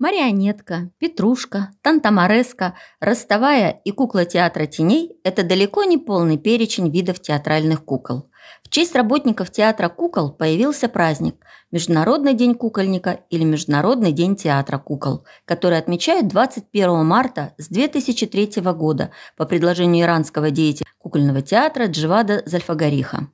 Марионетка, Петрушка, Тантамореска, Ростовая и кукла театра теней – это далеко не полный перечень видов театральных кукол. В честь работников театра кукол появился праздник – Международный день кукольника или Международный день театра кукол, который отмечают 21 марта с 2003 года по предложению иранского деятеля кукольного театра Дживада Зальфагариха.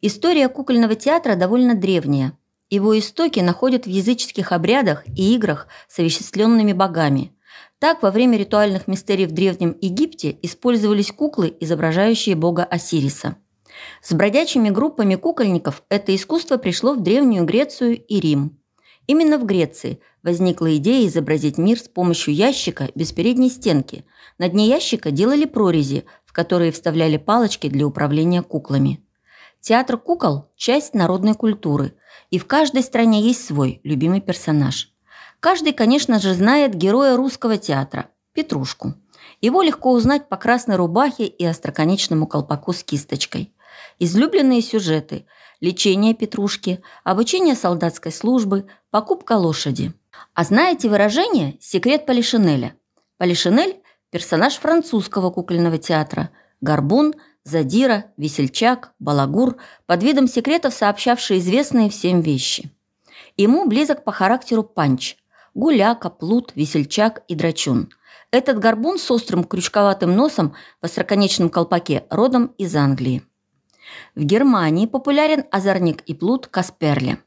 История кукольного театра довольно древняя – его истоки находят в языческих обрядах и играх с овеществленными богами. Так, во время ритуальных мистерий в Древнем Египте использовались куклы, изображающие бога Осириса. С бродячими группами кукольников это искусство пришло в Древнюю Грецию и Рим. Именно в Греции возникла идея изобразить мир с помощью ящика без передней стенки. На дне ящика делали прорези, в которые вставляли палочки для управления куклами. Театр кукол – часть народной культуры, и в каждой стране есть свой любимый персонаж. Каждый, конечно же, знает героя русского театра – Петрушку. Его легко узнать по красной рубахе и остроконечному колпаку с кисточкой. Излюбленные сюжеты – лечение Петрушки, обучение солдатской службы, покупка лошади. А знаете выражение «секрет Полишинеля»? Полишинель – персонаж французского кукольного театра, Горбун – задира, весельчак, балагур, под видом секретов сообщавший известные всем вещи. Ему близок по характеру панч – гуляка, плут, весельчак и драчун. Этот горбун с острым крючковатым носом в остроконечном колпаке родом из Англии. В Германии популярен озорник и плут Касперли.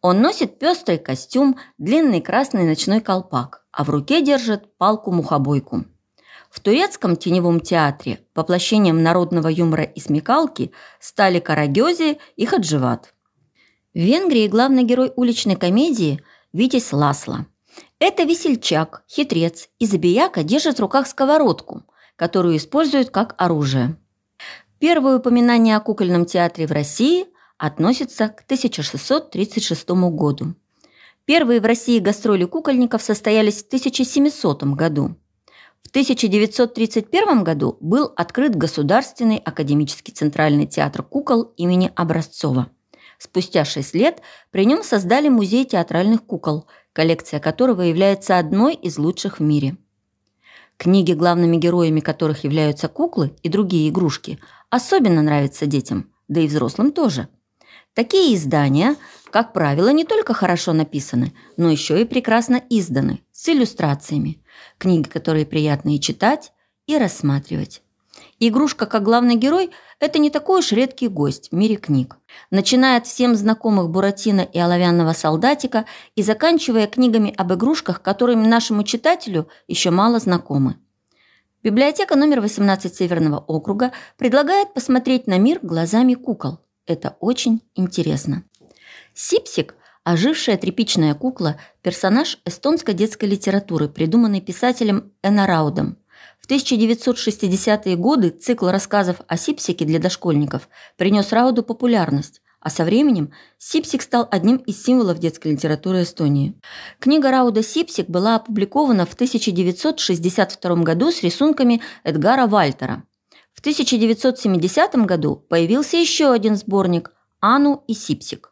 Он носит пестрый костюм, длинный красный ночной колпак, а в руке держит палку-мухобойку – в турецком теневом театре воплощением народного юмора и смекалки стали Карагёзи и Хадживат. В Венгрии главный герой уличной комедии – Витязь Ласло. Это весельчак, хитрец и забияка держит в руках сковородку, которую используют как оружие. Первое упоминание о кукольном театре в России относится к 1636 году. Первые в России гастроли кукольников состоялись в 1700 году – 1931 году был открыт Государственный академический центральный театр кукол имени Образцова. Спустя шесть лет при нем создали музей театральных кукол, коллекция которого является одной из лучших в мире. Книги, главными героями которых являются куклы и другие игрушки, особенно нравятся детям, да и взрослым тоже. Такие издания, как правило, не только хорошо написаны, но еще и прекрасно изданы, с иллюстрациями, книги, которые приятно и читать, и рассматривать. Игрушка как главный герой – это не такой уж редкий гость в мире книг. Начиная от всем знакомых Буратино и Оловянного солдатика и заканчивая книгами об игрушках, которыми нашему читателю еще мало знакомы. Библиотека номер 18 Северного округа предлагает посмотреть на мир глазами кукол. Это очень интересно. Сипсик Ожившая тряпичная кукла – персонаж эстонской детской литературы, придуманный писателем Энараудом. В 1960-е годы цикл рассказов о Сипсике для дошкольников принес Рауду популярность, а со временем Сипсик стал одним из символов детской литературы Эстонии. Книга Рауда «Сипсик» была опубликована в 1962 году с рисунками Эдгара Вальтера. В 1970 году появился еще один сборник «Ану и Сипсик».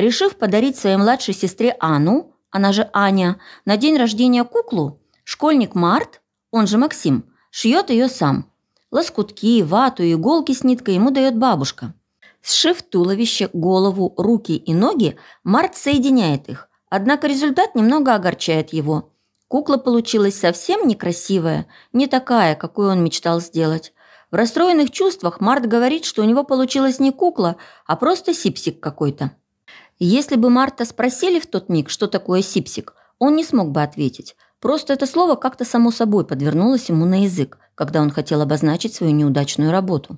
Решив подарить своей младшей сестре Анну, она же Аня, на день рождения куклу, школьник Март, он же Максим, шьет ее сам. Лоскутки, вату, иголки с ниткой ему дает бабушка. Сшив туловище, голову, руки и ноги, Март соединяет их. Однако результат немного огорчает его. Кукла получилась совсем некрасивая, не такая, какую он мечтал сделать. В расстроенных чувствах Март говорит, что у него получилась не кукла, а просто сипсик какой-то. Если бы Марта спросили в тот миг, что такое сипсик, он не смог бы ответить. Просто это слово как-то само собой подвернулось ему на язык, когда он хотел обозначить свою неудачную работу.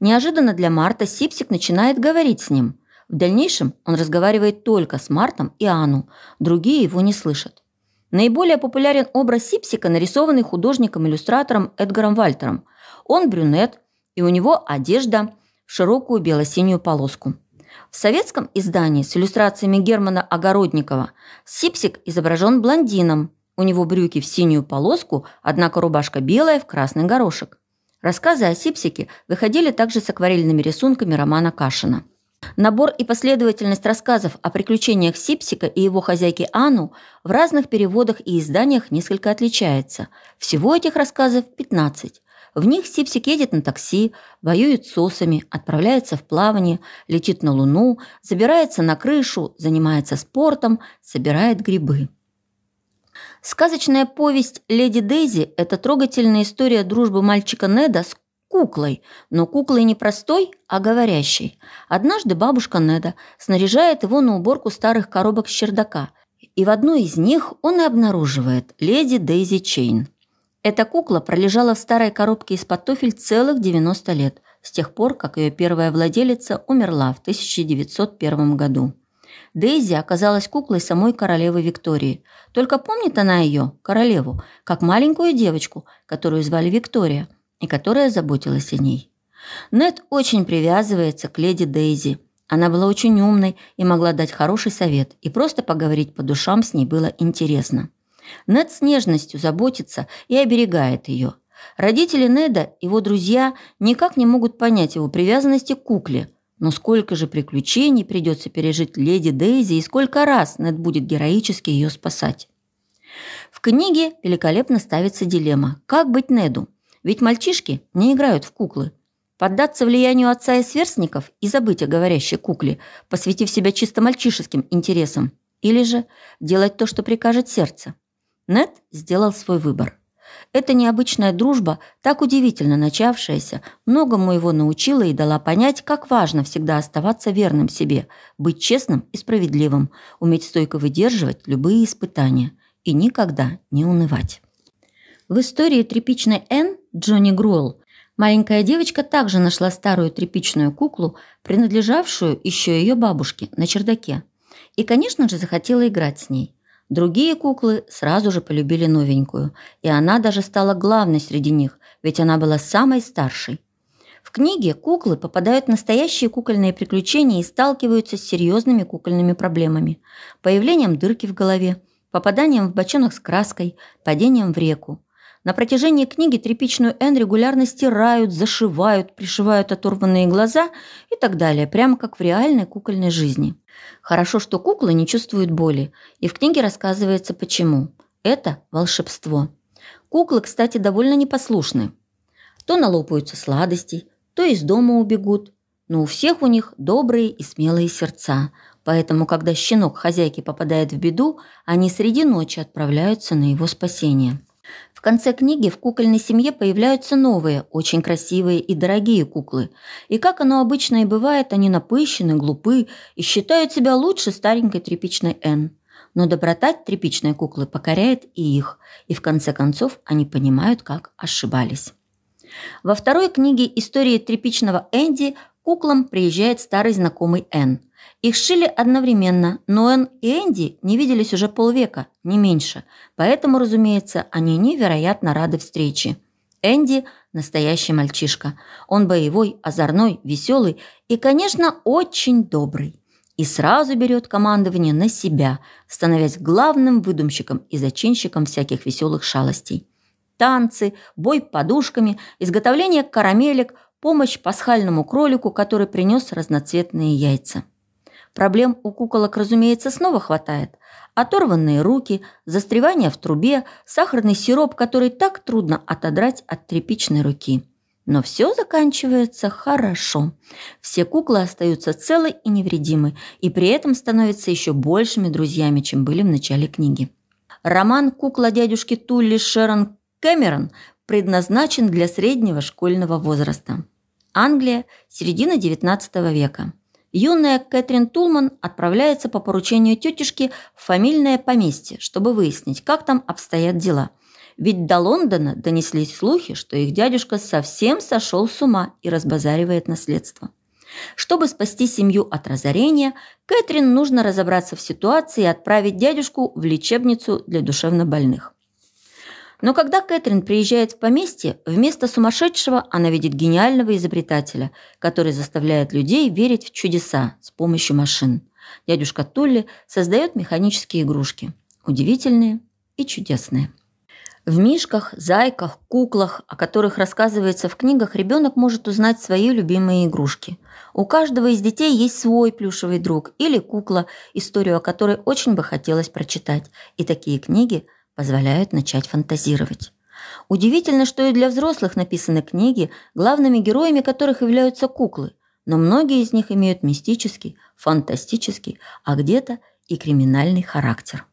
Неожиданно для Марта сипсик начинает говорить с ним. В дальнейшем он разговаривает только с Мартом и Анну, другие его не слышат. Наиболее популярен образ сипсика, нарисованный художником-иллюстратором Эдгаром Вальтером. Он брюнет, и у него одежда в широкую бело-синюю полоску – в советском издании с иллюстрациями Германа Огородникова Сипсик изображен блондином. У него брюки в синюю полоску, однако рубашка белая в красный горошек. Рассказы о Сипсике выходили также с акварельными рисунками Романа Кашина. Набор и последовательность рассказов о приключениях Сипсика и его хозяйки Анну в разных переводах и изданиях несколько отличается. Всего этих рассказов 15. В них Сипсик едет на такси, воюет с осами, отправляется в плавание, летит на Луну, забирается на крышу, занимается спортом, собирает грибы. Сказочная повесть «Леди Дейзи» – это трогательная история дружбы мальчика Неда с куклой, но куклой не простой, а говорящей. Однажды бабушка Неда снаряжает его на уборку старых коробок с чердака, и в одной из них он и обнаруживает леди Дейзи Чейн – эта кукла пролежала в старой коробке из-под туфель целых 90 лет, с тех пор, как ее первая владелица умерла в 1901 году. Дейзи оказалась куклой самой королевы Виктории. Только помнит она ее, королеву, как маленькую девочку, которую звали Виктория, и которая заботилась о ней. Нет очень привязывается к леди Дейзи. Она была очень умной и могла дать хороший совет, и просто поговорить по душам с ней было интересно. Нед с нежностью заботится и оберегает ее. Родители Неда, его друзья, никак не могут понять его привязанности к кукле. Но сколько же приключений придется пережить леди Дейзи и сколько раз Нед будет героически ее спасать. В книге великолепно ставится дилемма «Как быть Неду?» Ведь мальчишки не играют в куклы. Поддаться влиянию отца и сверстников и забыть о говорящей кукле, посвятив себя чисто мальчишеским интересам. Или же делать то, что прикажет сердце. Нет сделал свой выбор. Эта необычная дружба, так удивительно начавшаяся, многому его научила и дала понять, как важно всегда оставаться верным себе, быть честным и справедливым, уметь стойко выдерживать любые испытания и никогда не унывать. В истории тряпичной Энн Джонни Груэлл маленькая девочка также нашла старую тряпичную куклу, принадлежавшую еще ее бабушке, на чердаке. И, конечно же, захотела играть с ней. Другие куклы сразу же полюбили новенькую, и она даже стала главной среди них, ведь она была самой старшей. В книге куклы попадают в настоящие кукольные приключения и сталкиваются с серьезными кукольными проблемами. Появлением дырки в голове, попаданием в бочонок с краской, падением в реку. На протяжении книги тряпичную Энн регулярно стирают, зашивают, пришивают оторванные глаза и так далее, прямо как в реальной кукольной жизни. Хорошо, что куклы не чувствуют боли, и в книге рассказывается почему. Это волшебство. Куклы, кстати, довольно непослушны. То налопаются сладостей, то из дома убегут, но у всех у них добрые и смелые сердца, поэтому, когда щенок хозяйки попадает в беду, они среди ночи отправляются на его спасение. В конце книги в кукольной семье появляются новые, очень красивые и дорогие куклы. И как оно обычно и бывает, они напыщены, глупы и считают себя лучше старенькой тряпичной Н. Но доброта тряпичной куклы покоряет и их, и в конце концов они понимают, как ошибались. Во второй книге истории тряпичного Энди куклам приезжает старый знакомый Энн. Их шили одновременно, но Энн и Энди не виделись уже полвека, не меньше, поэтому, разумеется, они невероятно рады встрече. Энди – настоящий мальчишка. Он боевой, озорной, веселый и, конечно, очень добрый. И сразу берет командование на себя, становясь главным выдумщиком и зачинщиком всяких веселых шалостей. Танцы, бой подушками, изготовление карамелек – помощь пасхальному кролику, который принес разноцветные яйца. Проблем у куколок, разумеется, снова хватает. Оторванные руки, застревание в трубе, сахарный сироп, который так трудно отодрать от тряпичной руки. Но все заканчивается хорошо. Все куклы остаются целы и невредимы, и при этом становятся еще большими друзьями, чем были в начале книги. Роман «Кукла дядюшки Тулли Шерон Кэмерон» предназначен для среднего школьного возраста. Англия, середина XIX века. Юная Кэтрин Тулман отправляется по поручению тетушки в фамильное поместье, чтобы выяснить, как там обстоят дела. Ведь до Лондона донеслись слухи, что их дядюшка совсем сошел с ума и разбазаривает наследство. Чтобы спасти семью от разорения, Кэтрин нужно разобраться в ситуации и отправить дядюшку в лечебницу для душевнобольных. Но когда Кэтрин приезжает в поместье, вместо сумасшедшего она видит гениального изобретателя, который заставляет людей верить в чудеса с помощью машин. Дядюшка Тулли создает механические игрушки. Удивительные и чудесные. В мишках, зайках, куклах, о которых рассказывается в книгах, ребенок может узнать свои любимые игрушки. У каждого из детей есть свой плюшевый друг или кукла, историю о которой очень бы хотелось прочитать. И такие книги позволяют начать фантазировать. Удивительно, что и для взрослых написаны книги, главными героями которых являются куклы, но многие из них имеют мистический, фантастический, а где-то и криминальный характер.